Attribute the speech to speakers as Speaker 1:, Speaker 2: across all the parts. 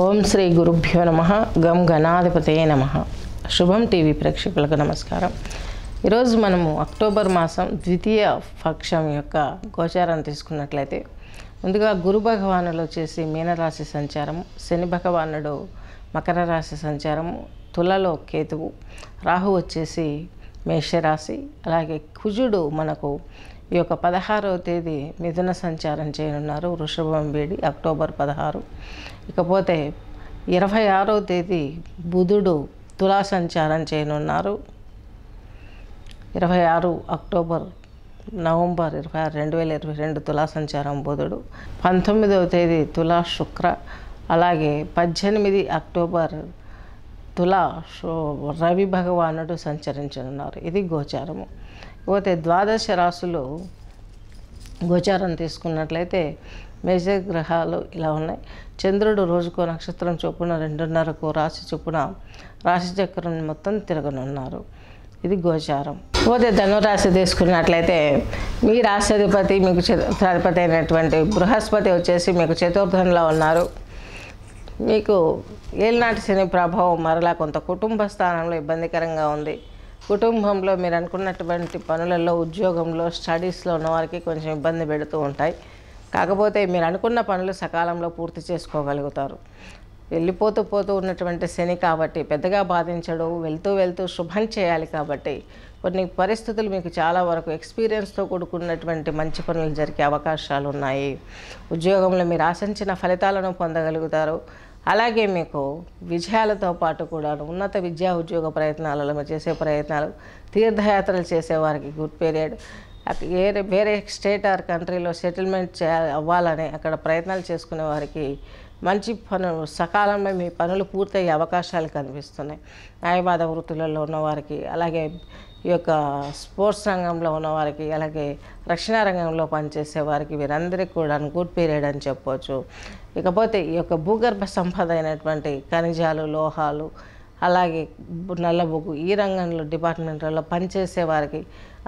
Speaker 1: ఓం శ్రీ గురుభ్యో నమ గం గణాధిపతయే నమ శుభం టీవీ ప్రేక్షకులకు నమస్కారం ఈరోజు మనము అక్టోబర్ మాసం ద్వితీయ పక్షం యొక్క గోచారాన్ని తీసుకున్నట్లయితే ముందుగా గురు భగవానులు వచ్చేసి మీనరాశి సంచారము శని భగవానుడు మకర రాశి సంచారము తులలో కేతువు రాహు వచ్చేసి మేషరాశి అలాగే కుజుడు మనకు ఈ యొక్క పదహారవ తేదీ మిథున సంచారం చేయనున్నారు వృషభం వేడి అక్టోబర్ పదహారు ఇకపోతే ఇరవై ఆరవ తేదీ బుధుడు తులా సంచారం చేయనున్నారు ఇరవై ఆరు అక్టోబర్ నవంబర్ ఇరవై ఆరు రెండు వేల ఇరవై రెండు తులా సంచారం బుధుడు పంతొమ్మిదవ తేదీ తులా శుక్ర అలాగే పద్దెనిమిది అక్టోబర్ తులా రవి భగవానుడు సంచరించనున్నారు ఇది గోచారము పోతే ద్వాదశ రాశులు గోచారం తీసుకున్నట్లయితే మేషగ్రహాలు గ్రహాలు ఇలా ఉన్నాయి చంద్రుడు రోజుకో నక్షత్రం చొప్పున రెండున్నరకు రాశి చొప్పున రాశి చక్రం మొత్తం తిరగనున్నారు ఇది గోచారం పోతే ధనురాశి తీసుకున్నట్లయితే మీ రాశ్యాధిపతి మీకు చతురాధిపతి అయినటువంటి బృహస్పతి వచ్చేసి మీకు చతుర్థంలో ఉన్నారు మీకు ఏలినాటి శని ప్రభావం మరలా కొంత కుటుంబ స్థానంలో ఇబ్బందికరంగా ఉంది కుటుంబంలో మీరు అనుకున్నటువంటి పనులలో ఉద్యోగంలో స్టడీస్లో ఉన్నవారికి కొంచెం ఇబ్బంది పెడుతూ ఉంటాయి కాకపోతే మీరు అనుకున్న పనులు సకాలంలో పూర్తి చేసుకోగలుగుతారు వెళ్ళిపోతూ పోతూ ఉన్నటువంటి శని కాబట్టి పెద్దగా బాధించడు వెళ్తూ వెళ్తూ శుభం చేయాలి కాబట్టి కొన్ని పరిస్థితులు మీకు చాలా వరకు ఎక్స్పీరియన్స్తో కూడుకున్నటువంటి మంచి పనులు జరిగే అవకాశాలు ఉన్నాయి ఉద్యోగంలో మీరు ఆశించిన ఫలితాలను పొందగలుగుతారు అలాగే మీకు విజయాలతో పాటు కూడా ఉన్నత విద్యా ఉద్యోగ ప్రయత్నాలలో చేసే ప్రయత్నాలు తీర్థయాత్రలు చేసేవారికి గుడ్ పీరియడ్ వేరే వేరే స్టేట్ ఆర్ కంట్రీలో సెటిల్మెంట్ చే అవ్వాలని అక్కడ ప్రయత్నాలు చేసుకునే వారికి మంచి పనులు సకాలంలో మీ పనులు పూర్తయ్యే అవకాశాలు కనిపిస్తున్నాయి న్యాయవాద వృత్తులలో ఉన్నవారికి అలాగే ఈ యొక్క స్పోర్ట్స్ రంగంలో ఉన్న వారికి అలాగే రక్షణ రంగంలో పనిచేసే వారికి వీరందరికీ కూడా గుడ్ పీరియడ్ అని చెప్పవచ్చు ఇకపోతే ఈ యొక్క భూగర్భ సంపద అయినటువంటి ఖనిజాలు లోహాలు అలాగే నల్లబొగ్గు ఈ రంగంలో డిపార్ట్మెంట్లలో పనిచేసే వారికి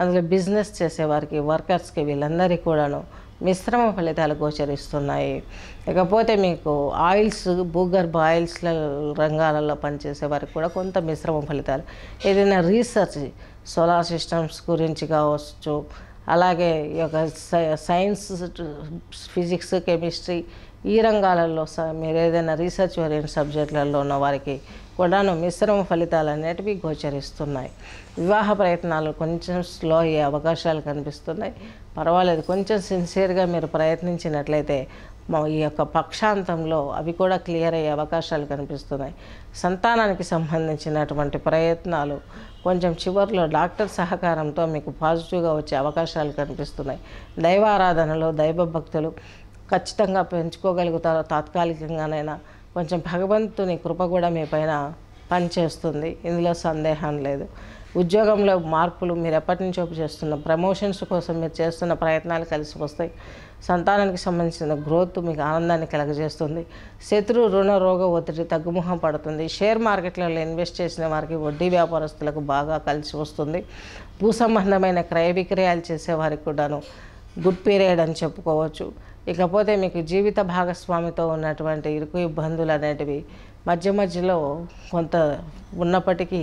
Speaker 1: అందులో బిజినెస్ చేసేవారికి వర్కర్స్కి వీళ్ళందరికీ కూడాను మిశ్రమ ఫలితాలు గోచరిస్తున్నాయి ఇకపోతే మీకు ఆయిల్స్ భూగర్భ ఆయిల్స్ల రంగాలలో పనిచేసే వారికి కూడా కొంత మిశ్రమ ఫలితాలు ఏదైనా రీసెర్చ్ సోలార్ సిస్టమ్స్ గురించి కావచ్చు అలాగే ఈ యొక్క సైన్స్ ఫిజిక్స్ కెమిస్ట్రీ ఈ రంగాలలో మీరు ఏదైనా రీసెర్చ్ ఓరియన్ సబ్జెక్టులలో ఉన్న వారికి కూడాను మిశ్రమ ఫలితాలు అనేటివి గోచరిస్తున్నాయి వివాహ ప్రయత్నాలు కొంచెం స్లో అయ్యే అవకాశాలు కనిపిస్తున్నాయి పర్వాలేదు కొంచెం సిన్సియర్గా మీరు ప్రయత్నించినట్లయితే ఈ యొక్క పక్షాంతంలో అవి కూడా క్లియర్ అయ్యే అవకాశాలు కనిపిస్తున్నాయి సంతానానికి సంబంధించినటువంటి ప్రయత్నాలు కొంచెం చివరిలో డాక్టర్ సహకారంతో మీకు పాజిటివ్గా వచ్చే అవకాశాలు కనిపిస్తున్నాయి దైవారాధనలో దైవ భక్తులు ఖచ్చితంగా పెంచుకోగలుగుతారు తాత్కాలికంగానైనా కొంచెం భగవంతుని కృప కూడా మీ పైన పనిచేస్తుంది ఇందులో సందేహం లేదు ఉద్యోగంలో మార్పులు మీరు ఎప్పటి నుంచో చేస్తున్న ప్రమోషన్స్ కోసం మీరు చేస్తున్న ప్రయత్నాలు కలిసి వస్తాయి సంతానానికి సంబంధించిన గ్రోత్ మీకు ఆనందాన్ని కలగజేస్తుంది శత్రు రుణ రోగ ఒత్తిడి తగ్గుముఖం పడుతుంది షేర్ మార్కెట్లలో ఇన్వెస్ట్ చేసిన వారికి వడ్డీ వ్యాపారస్తులకు బాగా కలిసి వస్తుంది భూ సంబంధమైన క్రయ విక్రయాలు చేసేవారికి కూడాను గుడ్ పీరియడ్ అని చెప్పుకోవచ్చు ఇకపోతే మీకు జీవిత భాగస్వామితో ఉన్నటువంటి ఇరుకు ఇబ్బందులు అనేటివి మధ్య మధ్యలో కొంత ఉన్నప్పటికీ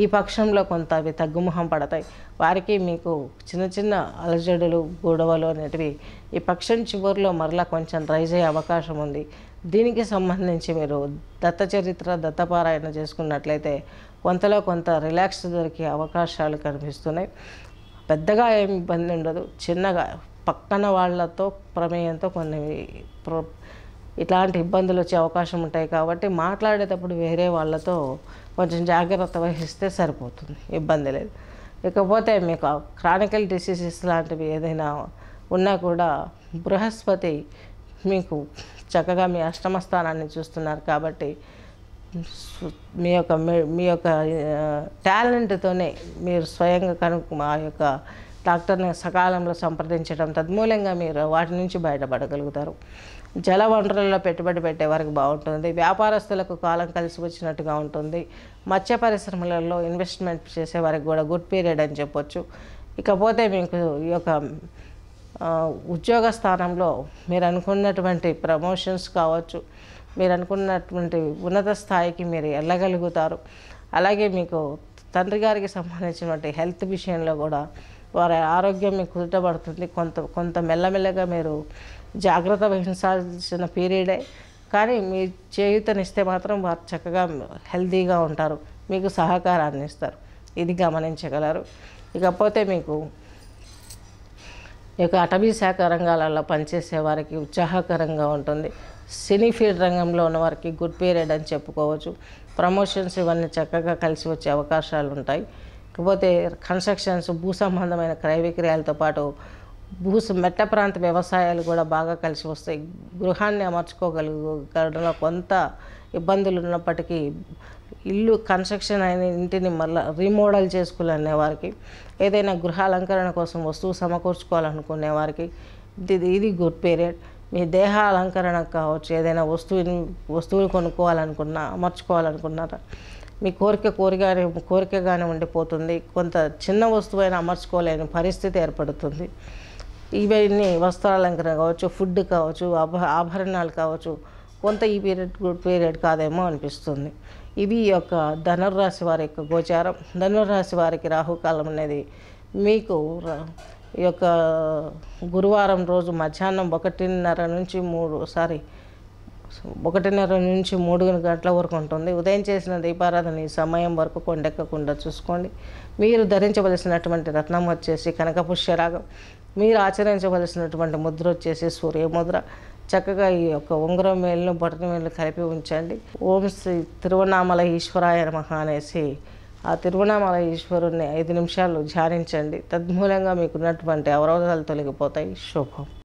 Speaker 1: ఈ పక్షంలో కొంత అవి తగ్గుముఖం పడతాయి వారికి మీకు చిన్న చిన్న అలజడులు గొడవలు అనేటివి ఈ పక్షం చివరిలో మరలా కొంచెం రైజ్ అయ్యే అవకాశం ఉంది దీనికి సంబంధించి మీరు దత్త చరిత్ర దత్తపారాయణ చేసుకున్నట్లయితే కొంతలో కొంత రిలాక్స్ దొరికే అవకాశాలు కనిపిస్తున్నాయి పెద్దగా ఏం ఇబ్బంది ఉండదు చిన్నగా పక్కన వాళ్ళతో ప్రమేయంతో కొన్ని ఇట్లాంటి ఇబ్బందులు వచ్చే అవకాశం ఉంటాయి కాబట్టి మాట్లాడేటప్పుడు వేరే వాళ్ళతో కొంచెం జాగ్రత్త వహిస్తే సరిపోతుంది ఇబ్బంది లేదు ఇకపోతే మీకు క్రానికల్ డిసీజెస్ లాంటివి ఏదైనా ఉన్నా కూడా బృహస్పతి మీకు చక్కగా మీ అష్టమ స్థానాన్ని చూస్తున్నారు కాబట్టి మీ యొక్క మీ యొక్క టాలెంట్తోనే మీరు స్వయంగా కనుక్కు మా యొక్క డాక్టర్ని సకాలంలో సంప్రదించడం తద్మూలంగా మీరు వాటి నుంచి బయటపడగలుగుతారు జల వనరుల్లో పెట్టుబడి పెట్టే వారికి బాగుంటుంది వ్యాపారస్తులకు కాలం కలిసి వచ్చినట్టుగా ఉంటుంది మత్స్య పరిశ్రమలలో ఇన్వెస్ట్మెంట్ చేసే వారికి కూడా గుడ్ పీరియడ్ అని చెప్పొచ్చు ఇకపోతే మీకు ఈ యొక్క ఉద్యోగ స్థానంలో మీరు అనుకున్నటువంటి ప్రమోషన్స్ కావచ్చు మీరు అనుకున్నటువంటి ఉన్నత స్థాయికి మీరు వెళ్ళగలుగుతారు అలాగే మీకు తండ్రి గారికి సంబంధించినటువంటి హెల్త్ విషయంలో కూడా వారి ఆరోగ్యం మీకు కుదుటపడుతుంది కొంత కొంత మెల్లమెల్లగా మీరు జాగ్రత్త వహించాల్సిన పీరియడే కానీ మీ చేయూతనిస్తే మాత్రం వారు చక్కగా హెల్దీగా ఉంటారు మీకు సహకారాన్ని ఇస్తారు ఇది గమనించగలరు ఇకపోతే మీకు ఈ యొక్క అటవీ శాఖ రంగాలలో పనిచేసే వారికి ఉత్సాహకరంగా ఉంటుంది సినీ ఫీల్డ్ రంగంలో ఉన్న వారికి గుడ్ పీరియడ్ అని చెప్పుకోవచ్చు ప్రమోషన్స్ ఇవన్నీ చక్కగా కలిసి వచ్చే అవకాశాలు ఉంటాయి ఇకపోతే కన్స్ట్రక్షన్స్ భూ సంబంధమైన క్రయ విక్రయాలతో పాటు భూ మెట్ట ప్రాంత వ్యవసాయాలు కూడా బాగా కలిసి వస్తాయి గృహాన్ని అమర్చుకోగలగడంలో కొంత ఇబ్బందులు ఉన్నప్పటికీ ఇల్లు కన్స్ట్రక్షన్ అయిన ఇంటిని మళ్ళా రీమోడల్ చేసుకోవాలనే వారికి ఏదైనా గృహ అలంకరణ కోసం వస్తువు సమకూర్చుకోవాలనుకునే వారికి ఇది ఇది గుడ్ పీరియడ్ మీ దేహ అలంకరణ కావచ్చు ఏదైనా వస్తువుని వస్తువులు కొనుక్కోవాలనుకున్నా అమర్చుకోవాలనుకున్నారా మీ కోరిక కోరిగానే కోరికగానే ఉండిపోతుంది కొంత చిన్న వస్తువైనా అమర్చుకోలేని పరిస్థితి ఏర్పడుతుంది ఇవన్నీ వస్త్రాలంకరణ కావచ్చు ఫుడ్ కావచ్చు ఆభరణాలు కావచ్చు కొంత ఈ పీరియడ్ గుడ్ పీరియడ్ కాదేమో అనిపిస్తుంది ఇవి యొక్క ధనుర్రాశి వారి యొక్క గోచారం ధనుర్రాశి వారికి రాహుకాలం అనేది మీకు ఈ యొక్క గురువారం రోజు మధ్యాహ్నం ఒకటిన్నర నుంచి మూడు సారీ సో ఒకటిన్నర నుంచి మూడు గంటల వరకు ఉంటుంది ఉదయం చేసిన దీపారాధన ఈ సమయం వరకు కొండెక్కకుండా చూసుకోండి మీరు ధరించవలసినటువంటి రత్నం వచ్చేసి కనకపుష్యరాగం మీరు ఆచరించవలసినటువంటి ముద్ర వచ్చేసి సూర్యముద్ర చక్కగా ఈ యొక్క ఉంగరం వేలును బొటన వేలు కలిపి ఉంచండి ఓం శ్రీ తిరువనామల ఈశ్వరాయ మహ అనేసి ఆ తిరువనామల ఈశ్వరుణ్ణి ఐదు నిమిషాలు ధ్యానించండి తద్మూలంగా మీకున్నటువంటి అవరోధాలు తొలగిపోతాయి శుభం